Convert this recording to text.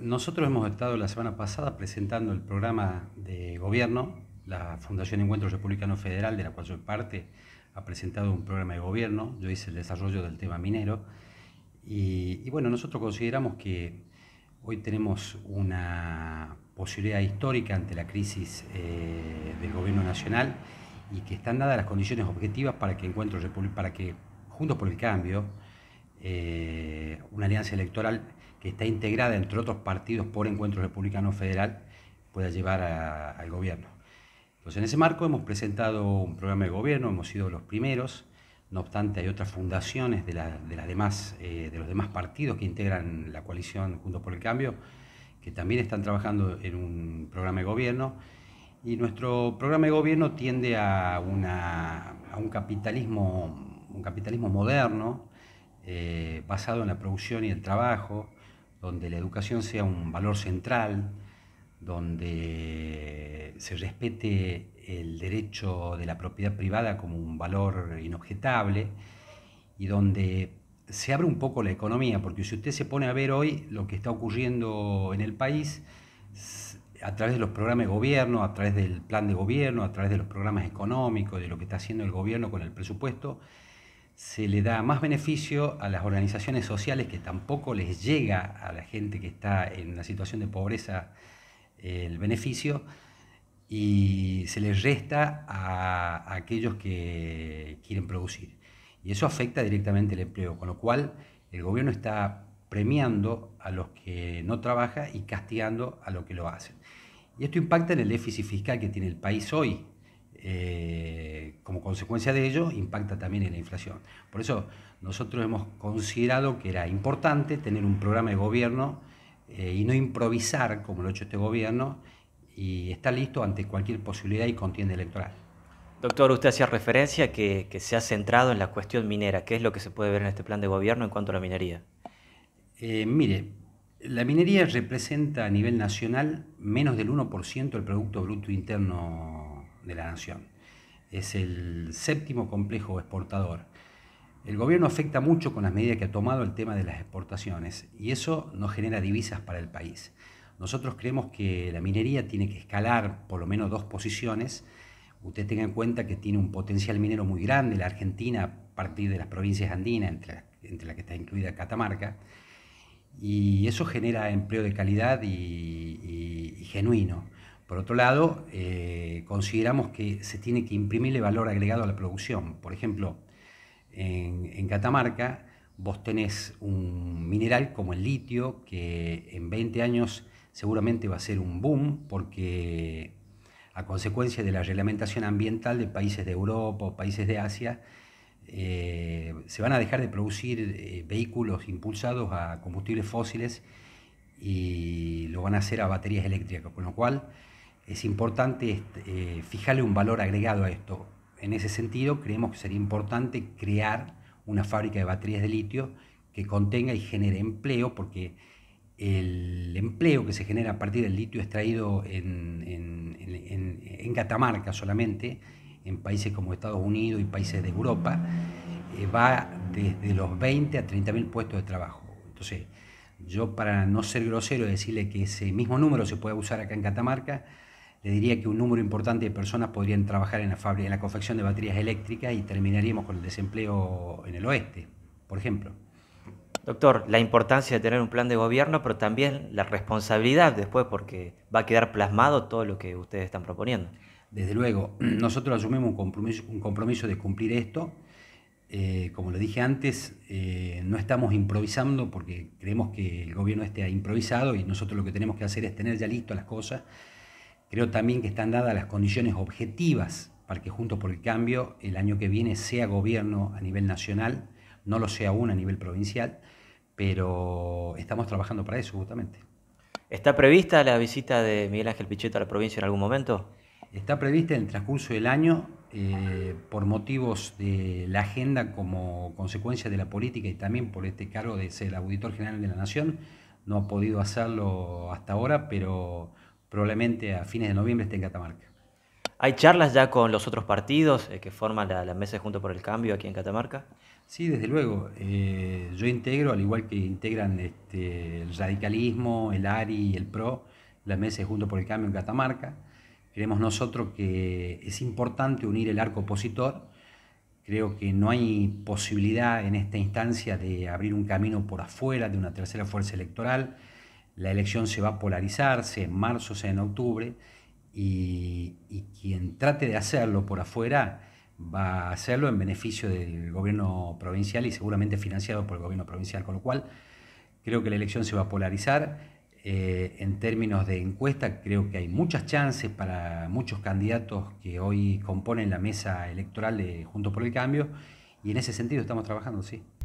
Nosotros hemos estado la semana pasada presentando el programa de gobierno. La Fundación Encuentro Republicano Federal, de la cual soy parte, ha presentado un programa de gobierno. Yo hice el desarrollo del tema minero. Y, bueno, nosotros consideramos que hoy tenemos una posibilidad histórica ante la crisis eh, del gobierno nacional y que están dadas las condiciones objetivas para que Encuentro para que Juntos por el Cambio, eh, una alianza electoral que está integrada, entre otros partidos, por Encuentro Republicano Federal, pueda llevar al gobierno. Entonces, pues en ese marco hemos presentado un programa de gobierno, hemos sido los primeros, no obstante hay otras fundaciones de, demás, eh, de los demás partidos que integran la coalición Juntos por el Cambio, que también están trabajando en un programa de gobierno. Y nuestro programa de gobierno tiende a, a un, capitalismo, un capitalismo moderno, eh, basado en la producción y el trabajo, donde la educación sea un valor central, donde se respete el derecho de la propiedad privada como un valor inobjetable y donde se abre un poco la economía, porque si usted se pone a ver hoy lo que está ocurriendo en el país, a través de los programas de gobierno, a través del plan de gobierno, a través de los programas económicos, de lo que está haciendo el gobierno con el presupuesto, se le da más beneficio a las organizaciones sociales que tampoco les llega a la gente que está en una situación de pobreza eh, el beneficio y se les resta a, aquellos que quieren producir. Y eso afecta directamente el empleo, con lo cual el gobierno está premiando a los que no trabajan y castigando a los que lo hacen. Y esto impacta en el déficit fiscal que tiene el país hoy, eh, como consecuencia de ello, impacta también en la inflación. Por eso nosotros hemos considerado que era importante tener un programa de gobierno eh, y no improvisar, como lo ha hecho este gobierno, y estar listo ante cualquier posibilidad y contienda electoral. Doctor, usted hacía referencia que, se ha centrado en la cuestión minera. ¿Qué es lo que se puede ver en este plan de gobierno en cuanto a la minería? Eh, mire, la minería representa a nivel nacional menos del 1% del Producto Bruto Interno de la nación. Es el séptimo complejo exportador. El gobierno afecta mucho con las medidas que ha tomado el tema de las exportaciones y eso no genera divisas para el país. Nosotros creemos que la minería tiene que escalar por lo menos dos posiciones. Usted tenga en cuenta que tiene un potencial minero muy grande la Argentina a partir de las provincias andinas, entre, entre las que está incluida Catamarca, y eso genera empleo de calidad y genuino. Por otro lado, eh, consideramos que se tiene que imprimirle valor agregado a la producción. Por ejemplo, en, Catamarca vos tenés un mineral como el litio que en 20 años seguramente va a ser un boom porque a consecuencia de la reglamentación ambiental de países de Europa o países de Asia, eh, se van a dejar de producir eh, vehículos impulsados a combustibles fósiles y lo van a hacer a baterías eléctricas, con lo cual es importante este, eh, fijarle un valor agregado a esto. En ese sentido, creemos que sería importante crear una fábrica de baterías de litio que contenga y genere empleo, porque el empleo que se genera a partir del litio extraído en, en, Catamarca solamente, en países como Estados Unidos y países de Europa, eh, va desde los 20 a 30 mil puestos de trabajo. Entonces, yo para no ser grosero y decirle que ese mismo número se puede usar acá en Catamarca, le diría que un número importante de personas podrían trabajar en la, en la confección de baterías eléctricas y terminaríamos con el desempleo en el oeste, por ejemplo. Doctor, la importancia de tener un plan de gobierno, pero también la responsabilidad después, porque va a quedar plasmado todo lo que ustedes están proponiendo. Desde luego, nosotros asumimos un compromiso, de cumplir esto. Eh, como lo dije antes, eh, no estamos improvisando porque creemos que el gobierno esté improvisado y nosotros lo que tenemos que hacer es tener ya listo las cosas Creo también que están dadas las condiciones objetivas para que junto por el Cambio el año que viene sea gobierno a nivel nacional, no lo sea aún a nivel provincial, pero estamos trabajando para eso justamente. ¿Está prevista la visita de Miguel Ángel Pichetto a la provincia en algún momento? Está prevista en el transcurso del año eh, por motivos de la agenda como consecuencia de la política y también por este cargo de ser auditor general de la Nación. No ha podido hacerlo hasta ahora, pero probablemente a fines de noviembre esté en Catamarca. ¿Hay charlas ya con los otros partidos eh, que forman la, mesa Junto por el Cambio aquí en Catamarca? Sí, desde luego. Eh, yo integro, al igual que integran este, el radicalismo, el ARI, y el PRO, la mesa Junto por el Cambio en Catamarca. Creemos nosotros que es importante unir el arco opositor. Creo que no hay posibilidad en esta instancia de abrir un camino por afuera de una tercera fuerza electoral la elección se va a polarizarse en marzo, sea en octubre, y, quien trate de hacerlo por afuera va a hacerlo en beneficio del gobierno provincial y seguramente financiado por el gobierno provincial, con lo cual creo que la elección se va a polarizar. Eh, en términos de encuesta, creo que hay muchas chances para muchos candidatos que hoy componen la mesa electoral de Juntos por el Cambio y en ese sentido estamos trabajando, sí.